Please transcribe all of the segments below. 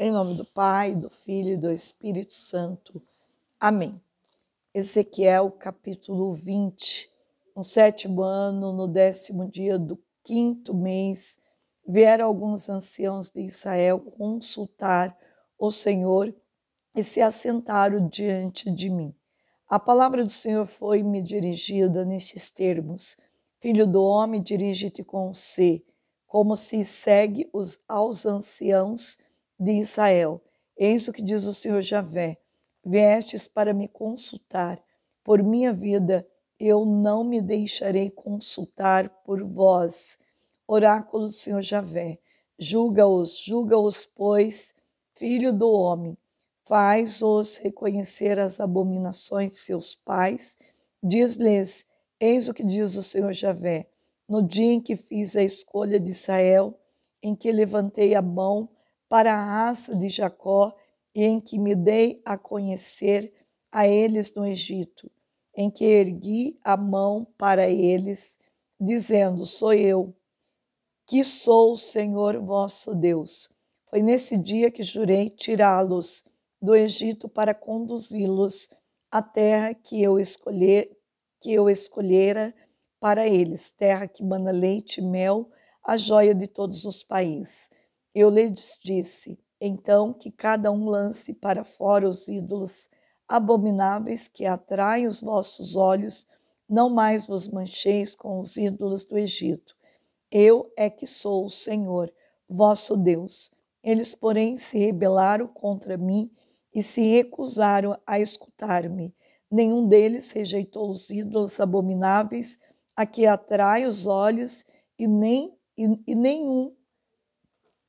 Em nome do Pai, do Filho e do Espírito Santo. Amém. Ezequiel capítulo 20. No sétimo ano, no décimo dia do quinto mês, vieram alguns anciãos de Israel consultar o Senhor e se assentaram diante de mim. A palavra do Senhor foi me dirigida nestes termos: Filho do homem, dirige-te com você, como se segue os, aos anciãos de Israel. Eis o que diz o Senhor Javé: Viestes para me consultar. Por minha vida, eu não me deixarei consultar por vós. Oráculo do Senhor Javé: Julga-os, julga-os, pois, filho do homem. Faz-os reconhecer as abominações de seus pais. Diz-lhes: Eis o que diz o Senhor Javé: No dia em que fiz a escolha de Israel, em que levantei a mão para a raça de Jacó e em que me dei a conhecer a eles no Egito, em que ergui a mão para eles, dizendo: Sou eu, que sou o Senhor vosso Deus. Foi nesse dia que jurei tirá-los do Egito para conduzi-los à terra que eu escolher, que eu escolhera para eles, terra que mana leite e mel, a joia de todos os países. Eu lhes disse: então que cada um lance para fora os ídolos abomináveis que atraem os vossos olhos, não mais vos mancheis com os ídolos do Egito. Eu é que sou o Senhor, vosso Deus. Eles, porém, se rebelaram contra mim e se recusaram a escutar-me. Nenhum deles rejeitou os ídolos abomináveis a que atrai os olhos, e, nem, e, e nenhum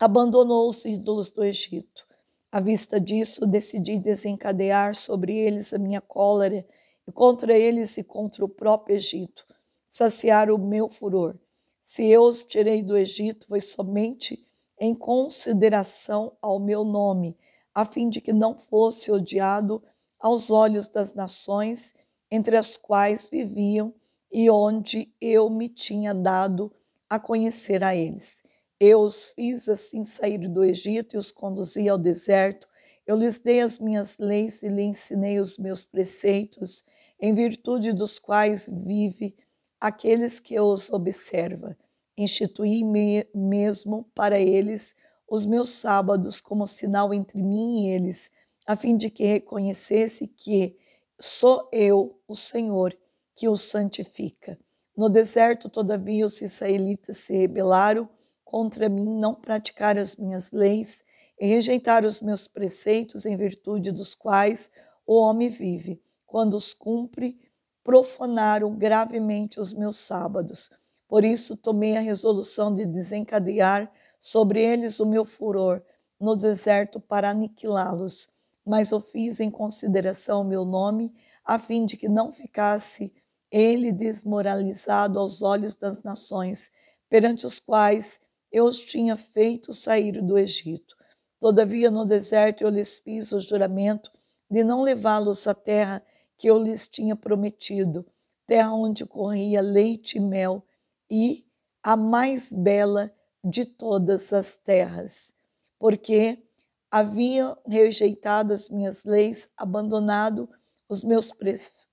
abandonou os ídolos do Egito. À vista disso, decidi desencadear sobre eles a minha cólera e contra eles e contra o próprio Egito, saciar o meu furor. Se eu os tirei do Egito, foi somente em consideração ao meu nome, a fim de que não fosse odiado aos olhos das nações entre as quais viviam e onde eu me tinha dado a conhecer a eles. Eu os fiz assim sair do Egito e os conduzi ao deserto. Eu lhes dei as minhas leis e lhe ensinei os meus preceitos, em virtude dos quais vive aqueles que os observa. Instituí me mesmo para eles os meus sábados como sinal entre mim e eles, a fim de que reconhecesse que sou eu, o Senhor, que os santifica. No deserto, todavia, os israelitas se rebelaram contra mim não praticar as minhas leis e rejeitar os meus preceitos, em virtude dos quais o homem vive. Quando os cumpre, profanaram gravemente os meus sábados. Por isso tomei a resolução de desencadear sobre eles o meu furor no deserto para aniquilá-los. Mas o fiz em consideração o meu nome, a fim de que não ficasse ele desmoralizado aos olhos das nações, perante os quais eu os tinha feito sair do Egito. Todavia, no deserto, eu lhes fiz o juramento de não levá-los à terra que eu lhes tinha prometido, terra onde corria leite e mel, e a mais bela de todas as terras, porque haviam rejeitado as minhas leis, abandonado os meus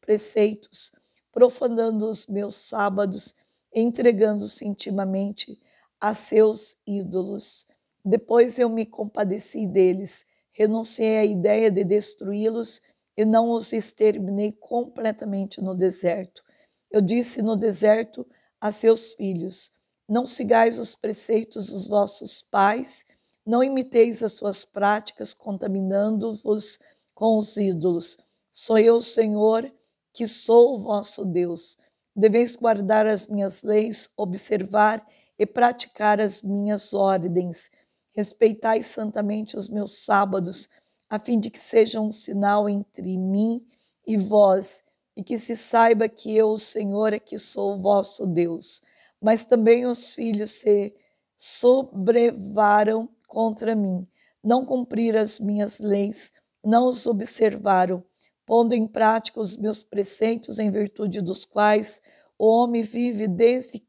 preceitos, profanando os meus sábados, entregando-se intimamente a seus ídolos. Depois eu me compadeci deles, renunciei à ideia de destruí-los e não os exterminei completamente no deserto. Eu disse no deserto a seus filhos: Não sigais os preceitos dos vossos pais, não imiteis as suas práticas, contaminando-vos com os ídolos. Sou eu, Senhor, que sou o vosso Deus. Deveis guardar as minhas leis, observar e praticar as minhas ordens. Respeitai santamente os meus sábados, a fim de que seja um sinal entre mim e vós, e que se saiba que eu, o Senhor, é que sou o vosso Deus. Mas também os filhos se sobrevaram contra mim, não cumpriram as minhas leis, não os observaram, pondo em prática os meus preceitos, em virtude dos quais o homem vive desde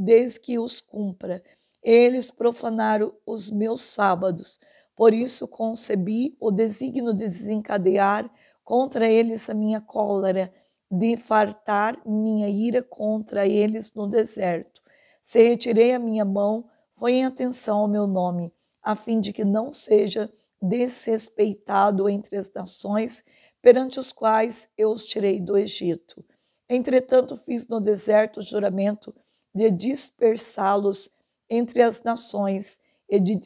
desde que os cumpra. Eles profanaram os meus sábados. Por isso concebi o designo de desencadear contra eles a minha cólera, de fartar minha ira contra eles no deserto. Se retirei a minha mão, foi em atenção ao meu nome, a fim de que não seja desrespeitado entre as nações perante os quais eu os tirei do Egito. Entretanto, fiz no deserto o juramento de dispersá-los entre as nações e de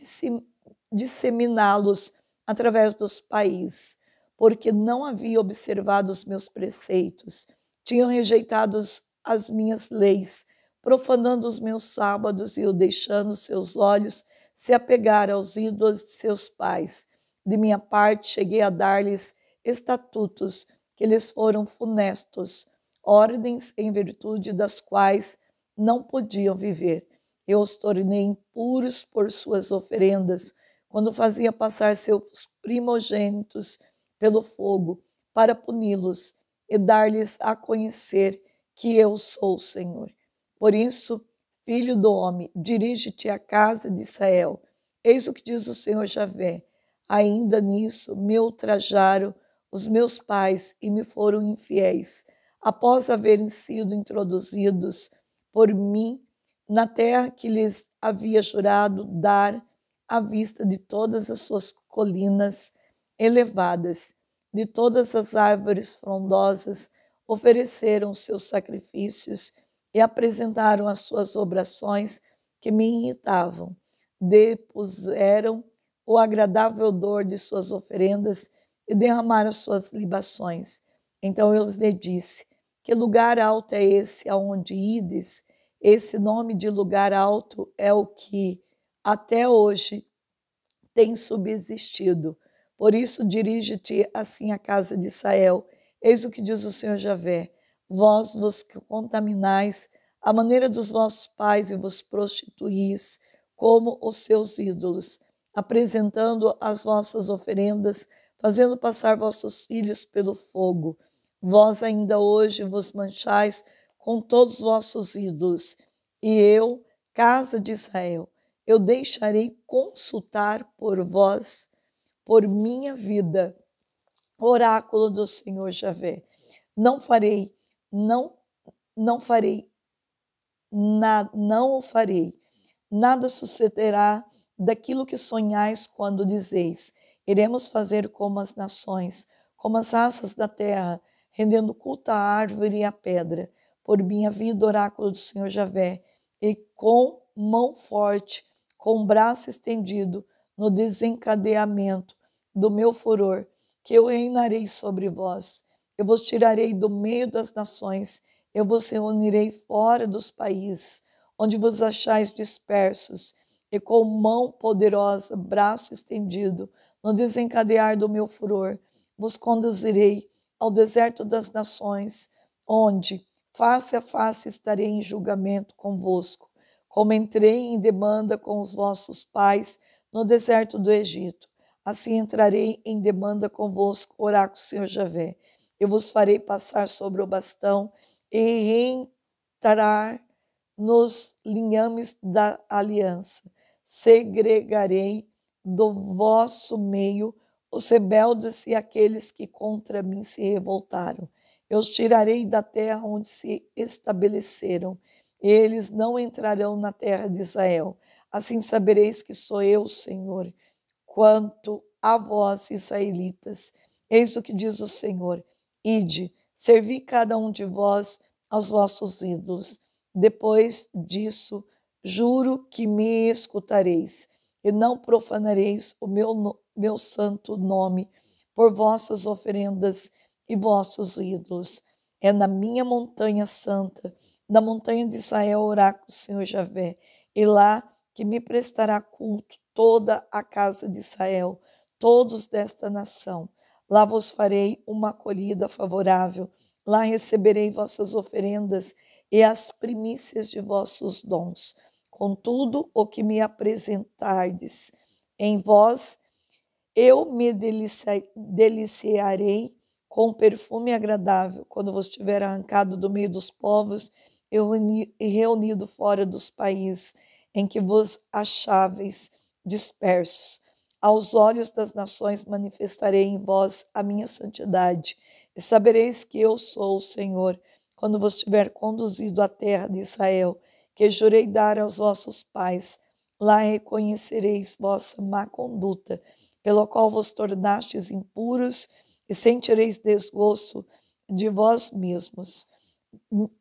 disseminá-los através dos países, porque não havia observado os meus preceitos, tinham rejeitado as minhas leis, profanando os meus sábados e o deixando seus olhos se apegar aos ídolos de seus pais. De minha parte, cheguei a dar-lhes estatutos que lhes foram funestos, ordens em virtude das quais não podiam viver. Eu os tornei impuros por suas oferendas, quando fazia passar seus primogênitos pelo fogo, para puni-los e dar-lhes a conhecer que eu sou o Senhor. Por isso, filho do homem, dirige-te à casa de Israel. Eis o que diz o Senhor Javé: ainda nisso me ultrajaram os meus pais e me foram infiéis, após haverem sido introduzidos por mim na terra que lhes havia jurado dar à vista de todas as suas colinas elevadas, de todas as árvores frondosas, ofereceram seus sacrifícios e apresentaram as suas obrações que me irritavam. Depuseram o agradável odor de suas oferendas e derramaram suas libações. Então eu lhe disse: que lugar alto é esse aonde ides? Esse nome de lugar alto é o que até hoje tem subsistido. Por isso, dirige-te assim à casa de Israel. Eis o que diz o Senhor Javé: Vós vos contaminais a maneira dos vossos pais e vos prostituís como os seus ídolos, apresentando as vossas oferendas, fazendo passar vossos filhos pelo fogo. Vós ainda hoje vos manchais com todos os vossos ídolos, e eu, casa de Israel, eu deixarei consultar por vós, por minha vida, oráculo do Senhor Javé. Não farei, não, não farei, na, não o farei. Nada sucederá daquilo que sonhais quando dizeis: iremos fazer como as nações, como as raças da terra rendendo culto à árvore e à pedra, por minha vida, oráculo do Senhor Javé, e com mão forte, com braço estendido, no desencadeamento do meu furor, que eu reinarei sobre vós. Eu vos tirarei do meio das nações, eu vos reunirei fora dos países, onde vos achais dispersos, e com mão poderosa, braço estendido, no desencadear do meu furor, vos conduzirei ao deserto das nações, onde, face a face, estarei em julgamento convosco, como entrei em demanda com os vossos pais no deserto do Egito. Assim entrarei em demanda convosco, oráculo Senhor Javé. Eu vos farei passar sobre o bastão e entrar nos linhames da aliança. Segregarei do vosso meio os rebeldes e aqueles que contra mim se revoltaram. Eu os tirarei da terra onde se estabeleceram, e eles não entrarão na terra de Israel. Assim sabereis que sou eu, Senhor, quanto a vós, israelitas. Eis o que diz o Senhor: Ide, servi cada um de vós aos vossos ídolos. Depois disso, juro que me escutareis e não profanareis o meu, meu santo nome, por vossas oferendas e vossos ídolos. É na minha montanha santa, na montanha de Israel, orar com o Senhor Javé, e lá que me prestará culto toda a casa de Israel, todos desta nação. Lá vos farei uma acolhida favorável, lá receberei vossas oferendas e as primícias de vossos dons. Contudo, o que me apresentardes, em vós eu me deliciarei com perfume agradável quando vos tiver arrancado do meio dos povos e reunido fora dos países em que vos acháveis dispersos. Aos olhos das nações manifestarei em vós a minha santidade, e sabereis que eu sou o Senhor, quando vos tiver conduzido à terra de Israel, que jurei dar aos vossos pais. Lá reconhecereis vossa má conduta pelo qual vos tornastes impuros, e sentireis desgosto de vós mesmos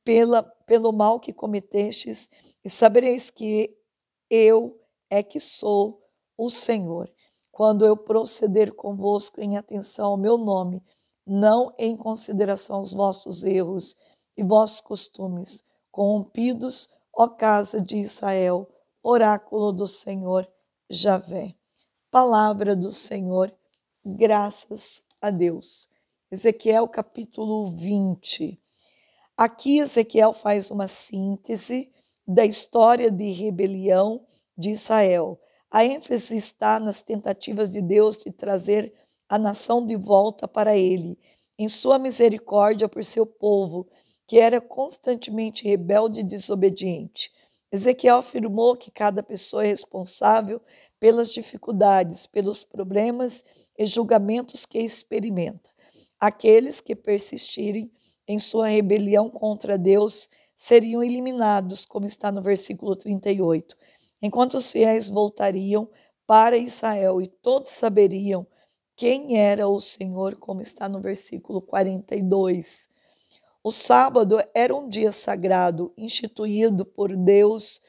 pela, pelo mal que cometestes, e sabereis que eu é que sou o Senhor. Quando eu proceder convosco em atenção ao meu nome, não em consideração aos vossos erros e vossos costumes, corrompidos, ó casa de Israel, oráculo do Senhor Javé. Palavra do Senhor, graças a Deus. Ezequiel capítulo 20. Aqui Ezequiel faz uma síntese da história de rebelião de Israel. A ênfase está nas tentativas de Deus de trazer a nação de volta para ele, em sua misericórdia por seu povo, que era constantemente rebelde e desobediente. Ezequiel afirmou que cada pessoa é responsável pelas dificuldades, pelos problemas e julgamentos que experimenta. Aqueles que persistirem em sua rebelião contra Deus seriam eliminados, como está no versículo 38. Enquanto os fiéis voltariam para Israel e todos saberiam quem era o Senhor, como está no versículo 42. O sábado era um dia sagrado instituído por Deus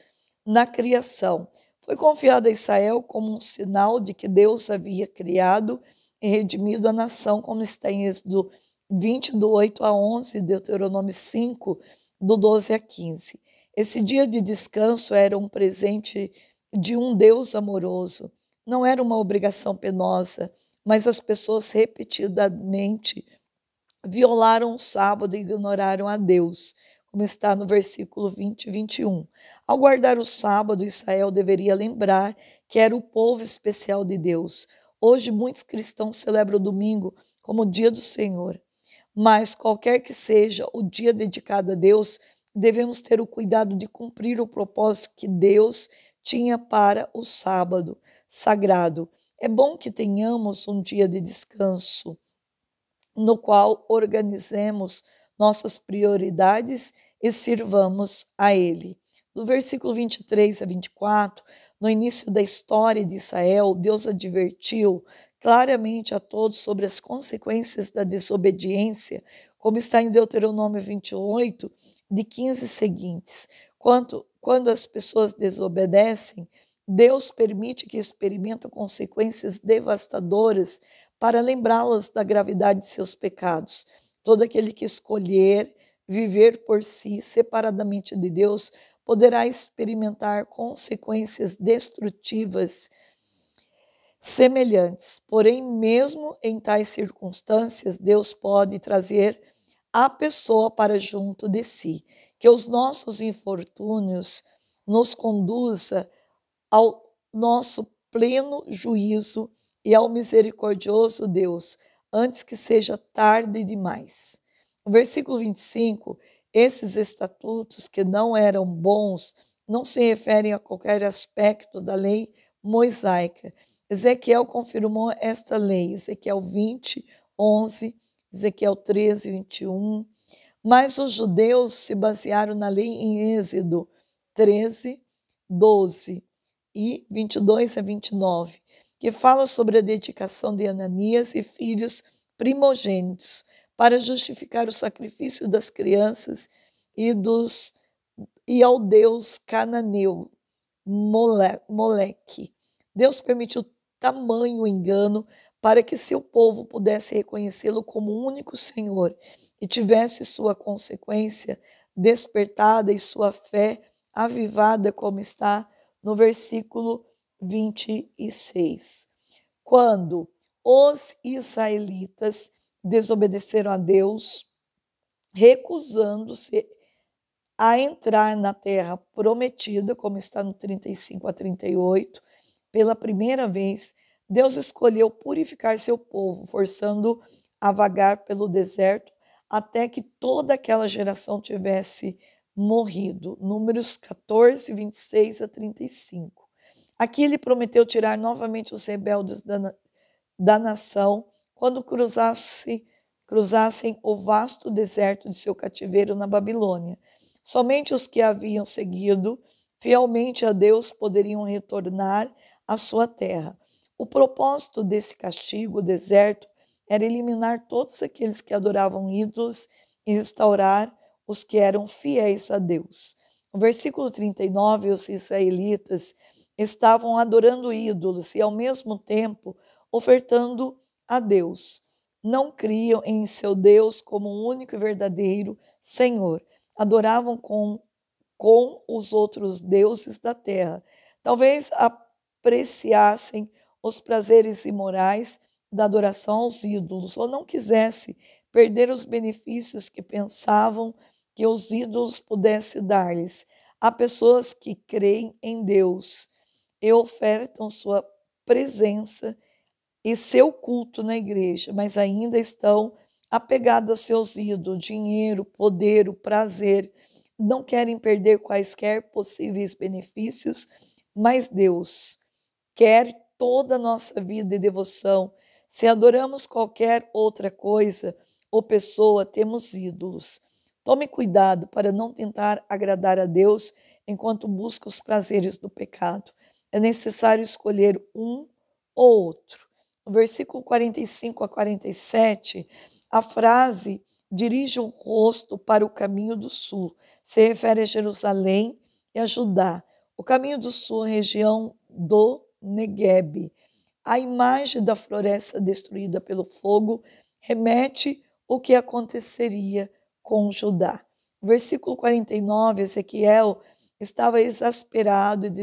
na criação foi confiada a Israel como um sinal de que Deus havia criado e redimido a nação, como está em Êxodo 20, do 8 a 11, Deuteronômio 5, do 12 a 15. Esse dia de descanso era um presente de um Deus amoroso, não era uma obrigação penosa, mas as pessoas repetidamente violaram o sábado e ignoraram a Deus como está no versículo 20 e 21. Ao guardar o sábado, Israel deveria lembrar que era o povo especial de Deus. Hoje, muitos cristãos celebram o domingo como o dia do Senhor. Mas, qualquer que seja o dia dedicado a Deus, devemos ter o cuidado de cumprir o propósito que Deus tinha para o sábado sagrado. É bom que tenhamos um dia de descanso, no qual organizemos nossas prioridades e sirvamos a Ele. No versículo 23 a 24, no início da história de Israel, Deus advertiu claramente a todos sobre as consequências da desobediência, como está em Deuteronômio 28, de 15 seguintes. Quanto, quando as pessoas desobedecem, Deus permite que experimentem consequências devastadoras para lembrá-las da gravidade de seus pecados. Todo aquele que escolher viver por si separadamente de Deus poderá experimentar consequências destrutivas semelhantes. Porém, mesmo em tais circunstâncias, Deus pode trazer a pessoa para junto de si, que os nossos infortúnios nos conduza ao nosso pleno juízo e ao misericordioso Deus antes que seja tarde demais. versículo 25, esses estatutos que não eram bons não se referem a qualquer aspecto da lei mosaica. Ezequiel confirmou esta lei, Ezequiel 20, 11, Ezequiel 13, 21. Mas os judeus se basearam na lei em Êxodo 13, 12 e 22 a 29 que fala sobre a dedicação de Ananias e filhos primogênitos para justificar o sacrifício das crianças e dos e ao deus cananeu Moleque. Deus permitiu tamanho engano para que seu povo pudesse reconhecê-lo como o único Senhor e tivesse sua consequência despertada e sua fé avivada, como está no versículo 26. Quando os israelitas desobedeceram a Deus, recusando-se a entrar na terra prometida, como está no 35 a 38, pela primeira vez, Deus escolheu purificar seu povo, forçando a vagar pelo deserto até que toda aquela geração tivesse morrido. Números 14, 26 a 35. Aqui ele prometeu tirar novamente os rebeldes da, da nação quando cruzasse, cruzassem o vasto deserto de seu cativeiro na Babilônia. Somente os que haviam seguido fielmente a Deus poderiam retornar à sua terra. O propósito desse castigo, o deserto, era eliminar todos aqueles que adoravam ídolos e restaurar os que eram fiéis a Deus. No versículo 39, os israelitas estavam adorando ídolos e, ao mesmo tempo, ofertando a Deus. Não criam em seu Deus como o único e verdadeiro Senhor. Adoravam com, com os outros deuses da terra. Talvez apreciassem os prazeres imorais da adoração aos ídolos, ou não quisesse perder os benefícios que pensavam que os ídolos pudessem dar-lhes. Há pessoas que creem em Deus e ofertam sua presença e seu culto na igreja, mas ainda estão apegados aos seus ídolos, dinheiro, poder, o prazer. Não querem perder quaisquer possíveis benefícios, mas Deus quer toda a nossa vida e devoção. Se adoramos qualquer outra coisa ou pessoa, temos ídolos. Tome cuidado para não tentar agradar a Deus enquanto busca os prazeres do pecado é necessário escolher um ou outro. No versículo 45 a 47, a frase dirige o rosto para o caminho do sul se refere a Jerusalém e a Judá. O caminho do sul, é região do Negueb. A imagem da floresta destruída pelo fogo remete o que aconteceria com Judá. Versículo 49, Ezequiel estava exasperado e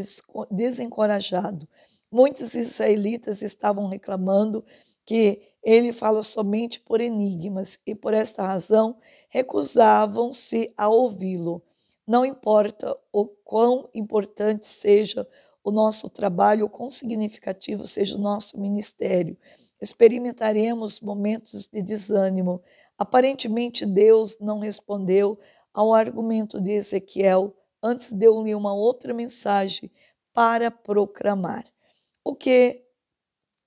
desencorajado. Muitos israelitas estavam reclamando que ele fala somente por enigmas e, por esta razão, recusavam-se a ouvi-lo. Não importa o quão importante seja o nosso trabalho, o quão significativo seja o nosso ministério, experimentaremos momentos de desânimo. Aparentemente, Deus não respondeu ao argumento de Ezequiel Antes deu-lhe uma outra mensagem para proclamar. O que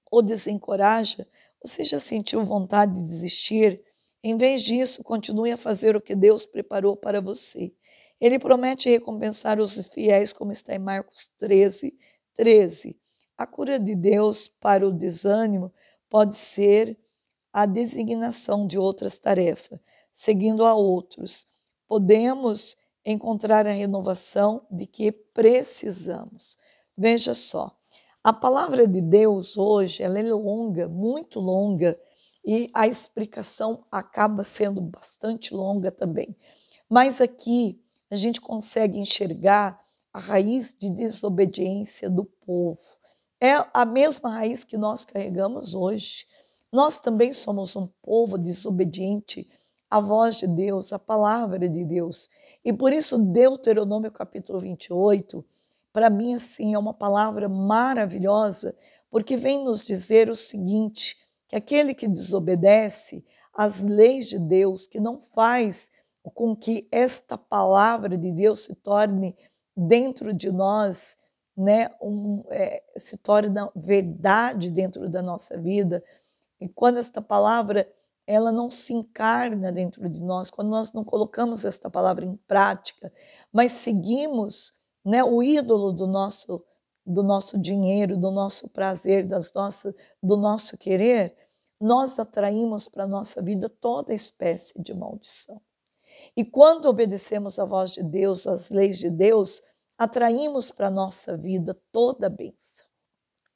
o desencoraja? Você já sentiu vontade de desistir? Em vez disso, continue a fazer o que Deus preparou para você. Ele promete recompensar os fiéis, como está em Marcos 13, 13. A cura de Deus para o desânimo pode ser a designação de outras tarefas, seguindo a outros. Podemos encontrar a renovação de que precisamos. Veja só, a palavra de Deus hoje ela é longa, muito longa, e a explicação acaba sendo bastante longa também. Mas aqui a gente consegue enxergar a raiz de desobediência do povo. É a mesma raiz que nós carregamos hoje. Nós também somos um povo desobediente a voz de Deus, a palavra de Deus. E por isso, Deuteronômio capítulo 28, para mim, assim, é uma palavra maravilhosa, porque vem nos dizer o seguinte: que aquele que desobedece às leis de Deus, que não faz com que esta palavra de Deus se torne dentro de nós, né, um, é, se torna verdade dentro da nossa vida. E quando esta palavra ela não se encarna dentro de nós quando nós não colocamos esta palavra em prática, mas seguimos né, o ídolo do nosso do nosso dinheiro, do nosso prazer, das nossas, do nosso querer, nós atraímos para a nossa vida toda espécie de maldição. E quando obedecemos a voz de Deus, as leis de Deus, atraímos para a nossa vida toda a bênção.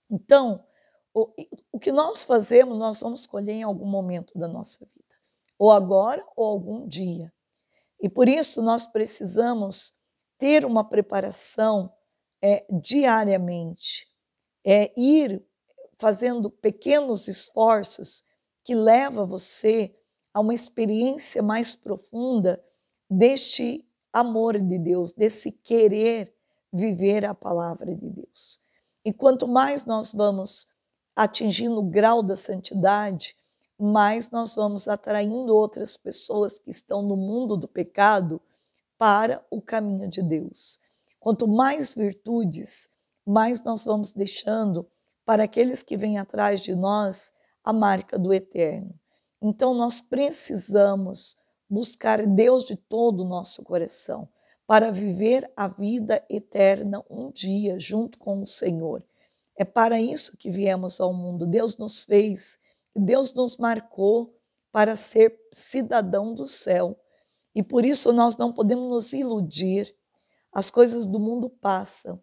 Então, o que nós fazemos, nós vamos colher em algum momento da nossa vida, ou agora ou algum dia. E por isso nós precisamos ter uma preparação é, diariamente, é, ir fazendo pequenos esforços que leva você a uma experiência mais profunda deste amor de Deus, desse querer viver a palavra de Deus. E quanto mais nós vamos atingindo o grau da santidade, mais nós vamos atraindo outras pessoas que estão no mundo do pecado para o caminho de Deus. Quanto mais virtudes, mais nós vamos deixando para aqueles que vêm atrás de nós a marca do eterno. Então nós precisamos buscar Deus de todo o nosso coração para viver a vida eterna um dia junto com o Senhor. É para isso que viemos ao mundo. Deus nos fez, Deus nos marcou para ser cidadão do céu. E por isso nós não podemos nos iludir. As coisas do mundo passam,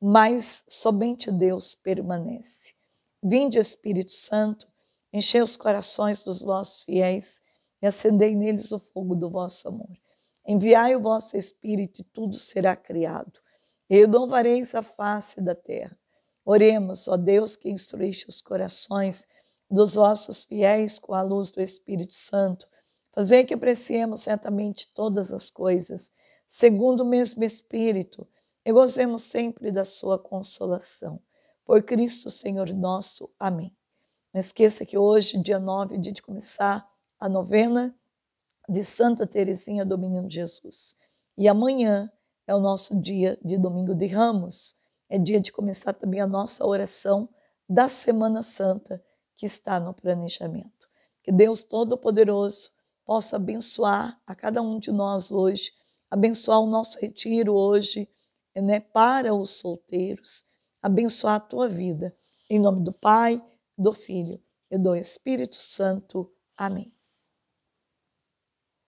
mas somente Deus permanece. Vinde, Espírito Santo, enchei os corações dos vossos fiéis e acendei neles o fogo do vosso amor. Enviai o vosso Espírito e tudo será criado. E renovareis a face da terra Oremos, ó Deus, que instruíste os corações dos vossos fiéis com a luz do Espírito Santo. Fazei que apreciemos certamente todas as coisas, segundo o mesmo Espírito, e gozemos sempre da sua consolação. Por Cristo Senhor nosso. Amém. Não esqueça que hoje, dia 9, dia de começar a novena de Santa Teresinha do Menino Jesus. E amanhã é o nosso dia de Domingo de Ramos é dia de começar também a nossa oração da Semana Santa que está no planejamento. Que Deus Todo-Poderoso possa abençoar a cada um de nós hoje, abençoar o nosso retiro hoje, né, para os solteiros, abençoar a tua vida. Em nome do Pai, do Filho e do Espírito Santo. Amém.